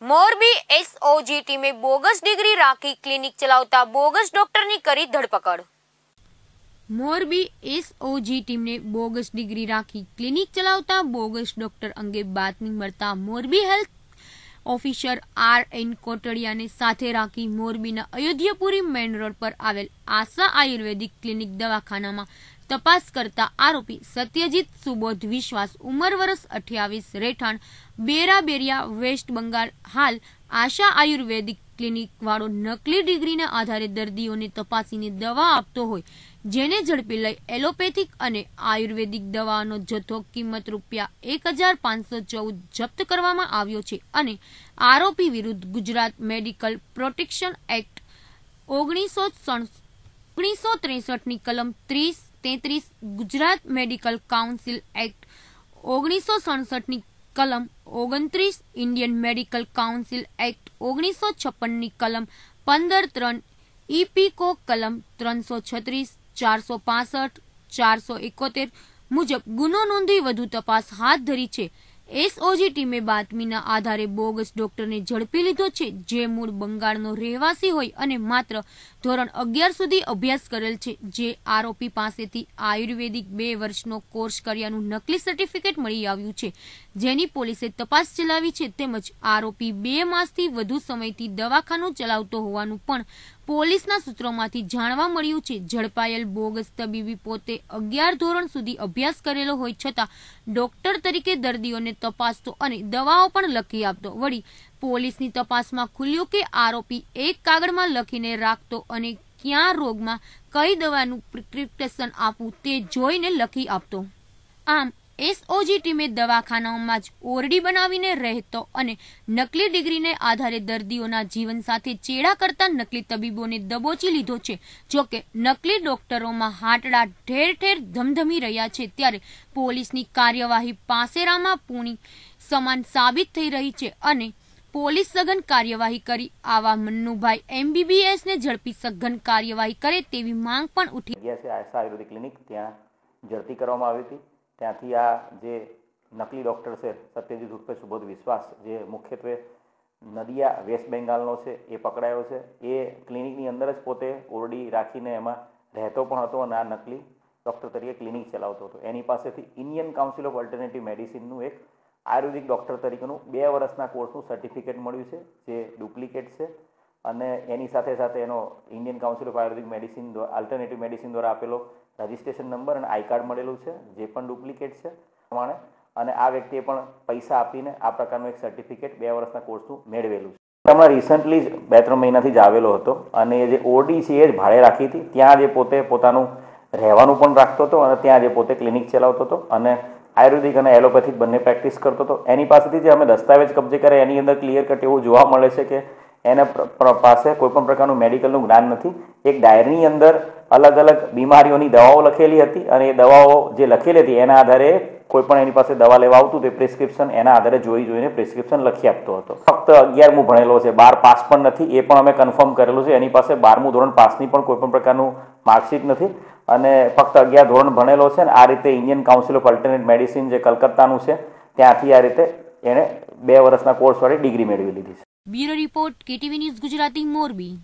Morbi SOG ટીમે bogus degree રાખી clinic ચલાવતા બોગસ ડોક્ટરની કરી ધરપકડ મોરબી એસઓજી ટીમને બોગસ ડિગ્રી રાખી ક્લિનિક ચલાવતા બોગસ ડોક્ટર અંગે બાતમી મળતા Morbi health officer R N કોટડિયાને સાથે રાખી મોરબીના અયોધ્યાપુરી મેન રોડ પર આવેલ આશા આયુર્વેદિક ક્લિનિક દવાખાનામાં તપાસ કરતા આરોપી સત્યજીત સુબોધ વિશ્વાસ ઉંમર વર્ષ અઠ્યાવીસ રહેઠાણ બેરાબેરિયા વેસ્ટ બંગાળ હાલ આશા આયુર્વેદિક ક્લિનિકવાળો નકલી ડિગ્રીના આધારે દર્દીઓને તપાસીને દવા આપતો હોય જેને ઝડપી લઈ એલોપેથિક અને આયુર્વેદિક દવાનો જથ્થો કિંમત રૂપિયા એક હજાર પાંચસો ચૌદ જપ્ત કરવામાં આવ્યો છે અને આરોપી વિરુદ્ધ ગુજરાત મેડિકલ પ્રોટેક્શન એક્ટ ઓગણીસો ઓગણીસો ત્રેસઠની કલમ ત્રીસ તેત્રીસ ગુજરાત મેડિકલ કાઉન્સિલ એક્ટ ઓગણીસો સડસઠની કલમ ઓગણત્રીસ ઇન્ડિયન મેડિકલ કાઉન્સિલ એક્ટ ઓગણીસો છપ્પનની કલમ પંદર ત્રણ ઇપીકો કલમ ત્રણસો છત્રીસ ચારસો પાસઠ ચારસો એકોતેર મુજબ ગુનો નોંધી વધુ તપાસ હાથ ધરી છે એસઓજી ટીમે બાતમીના આધારે બોગસ ડોક્ટરને ઝડપી લીધો છે જે મૂળ બંગાળનો રહેવાસી હોય અને માત્ર ધોરણ અગિયાર સુધી અભ્યાસ કરેલ છે જે આરોપી પાસેથી આયુર્વેદિક બે વર્ષનો કોર્સ કર્યાનું નકલી સર્ટિફિકેટ મળી આવ્યું છે જેની પોલીસે તપાસ ચલાવી છે તેમજ આરોપી બે માસથી વધુ સમયથી દવાખાનું ચલાવતો હોવાનું પણ પોલીસના સૂત્રોમાંથી જાણવા મળ્યું છે ઝડપાયેલ બોગસ તબીબી પોતે અગિયાર ધોરણ સુધી અભ્યાસ કરેલો હોય છતાં ડોક્ટર તરીકે દર્દીઓને તપાસતો અને દવાઓ પણ લખી આપતો વળી પોલીસની તપાસમાં ખુલ્યું કે આરોપી એક કાગળમાં લખીને રાખતો અને ક્યાં રોગમાં કઈ દવાનું પ્રિસ્ક્રિપ્શન આપવું તે જોઈને લખી આપતો આમ એસઓજી ટીમે દવાખાનાઓમાં જ ઓરડી બનાવીને રહેતો અને નકલી ડિગ્રીને આધારે દર્દીઓના જીવન સાથે ચેડા કરતા નકલી તબીબોને દબોચી લીધો છે જોકે નકલી ડોક્ટરોમાં હાટડા ઠેર ઠેર ધમધમી રહ્યા છે ત્યારે પોલીસની કાર્યવાહી પાસેરામાં પૂણી સમાન સાબિત થઈ રહી છે અને પોલીસ સઘન કાર્યવાહી કરી આવા મન્નુભાઈ એમબીબીએસને ઝડપી સઘન કાર્યવાહી કરે તેવી માંગ પણ ઉઠી છે આયુર્વેદિક ક્લિનિક ત્યાં ઝડપી કરવામાં આવી હતી ત્યાંથી આ જે નકલી ડૉક્ટર છે સત્યજીત ઉર્ફે સુબોધ વિશ્વાસ જે મુખ્યત્વે નદિયા વેસ્ટ બેંગાલનો છે એ પકડાયો છે એ ક્લિનિકની અંદર જ પોતે ઓરડી રાખીને એમાં રહેતો પણ હતો અને આ નકલી ડૉક્ટર તરીકે ક્લિનિક ચલાવતો હતો એની પાસેથી ઇન્ડિયન કાઉન્સિલ ઓફ ઓલ્ટરનેટિવ મેડિસિનનું એક આયુર્વેદિક ડૉક્ટર તરીકેનું બે વર્ષના કોર્સનું સર્ટિફિકેટ મળ્યું છે જે ડુપ્લિકેટ છે અને એની સાથે સાથે એનો Indian council of ayurvedic medicine alternative medicine દ્વારા આપેલો રજિસ્ટ્રેશન નંબર અને આઈ કાર્ડ મળેલું છે જે પણ ડુપ્લિકેટ છે પ્રમાણે અને આ વ્યક્તિએ પણ પૈસા આપીને આ પ્રકારનું એક સર્ટિફિકેટ બે વર્ષના કોર્સનું મેળવેલું છે હમણાં રિસન્ટલી જ બે ત્રણ મહિનાથી જ આવેલો હતો અને જે ઓડી છે એ જ ભાડે રાખી હતી ત્યાં જે પોતે પોતાનું રહેવાનું પણ રાખતો હતો અને ત્યાં જે પોતે ક્લિનિક ચલાવતો હતો અને આયુર્વેદિક અને એલોપેથિક બંને પ્રેક્ટિસ કરતો હતો એની પાસેથી જે અમે દસ્તાવેજ કબજે કર્યા એની અંદર ક્લિયર કટ એવું જોવા મળે છે કે એના પાસે કોઈપણ પ્રકારનું મેડિકલનું જ્ઞાન નથી એક ડાયરીની અંદર અલગ અલગ બીમારીઓની દવાઓ લખેલી હતી અને એ દવાઓ જે લખેલી હતી એના આધારે કોઈપણ એની પાસે દવા લેવા આવતું તે પ્રિસ્ક્રિપ્શન એના આધારે જોઈ જોઈને પ્રિસ્ક્રિપ્શન લખી આપતો હતો ફક્ત અગિયારમું ભણેલો છે બાર પાસ પણ નથી એ પણ અમે કન્ફર્મ કરેલું છે એની પાસે બારમું ધોરણ પાસની પણ કોઈપણ પ્રકારનું માર્કશીટ નથી અને ફક્ત અગિયાર ધોરણ ભણેલો છે ને આ રીતે Indian council of alternate medicine જે કલકત્તાનું છે ત્યાંથી આ રીતે એણે બે વર્ષના કોર્સ વાળી ડિગ્રી મેળવી લીધી છે bureau report KTV news Gujarati Morbi